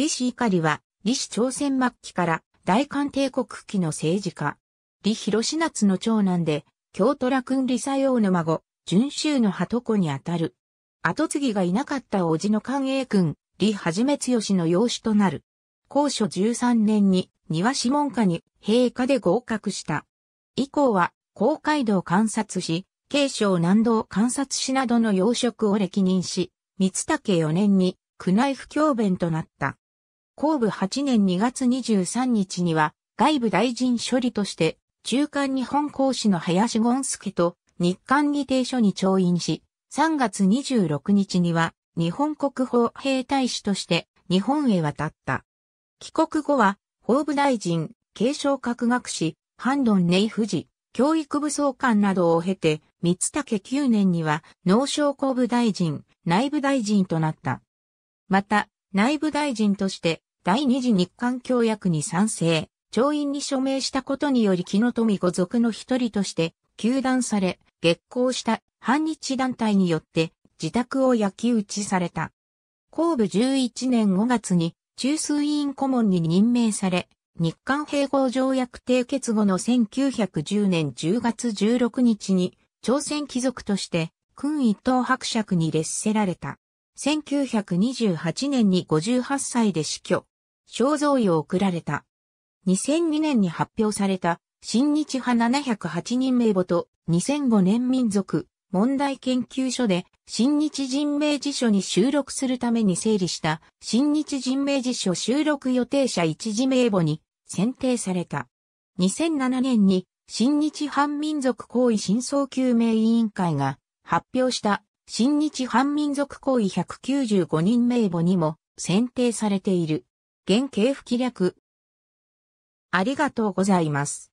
李氏りは、李氏朝鮮末期から大韓帝国期の政治家。李広夏の長男で、京都羅君李作用の孫、淳州の鳩子にあたる。後継ぎがいなかった叔父の寛永君、李はじめ強の養子となる。高所13年に庭師門下に陛下で合格した。以降は、公会堂観察し、慶省南道観察士などの要職を歴任し、三竹4年に宮内府教弁となった。後部8年2月23日には、外部大臣処理として、中間日本公使の林権助と日韓議定書に調印し、3月26日には、日本国法兵大使として日本へ渡った。帰国後は、法部大臣、継承閣学士、ハンドン・ネイ・フジ、教育部総監などを経て、三竹9年には農商工部大臣、内部大臣となった。また、内部大臣として第二次日韓協約に賛成、調印に署名したことにより木の富五族の一人として、休団され、激光した反日団体によって自宅を焼き打ちされた。後部11年5月に中枢委員顧問に任命され、日韓併合条約締結後の1910年10月16日に朝鮮貴族として君一等伯爵に列せられた。1928年に58歳で死去。肖像位を贈られた。2002年に発表された、新日派708人名簿と、2005年民族問題研究所で、新日人名辞書に収録するために整理した、新日人名辞書収録予定者一時名簿に選定された。2007年に、新日反民族行為真相究明委員会が発表した新日反民族行為195人名簿にも選定されている。原型不規略。ありがとうございます。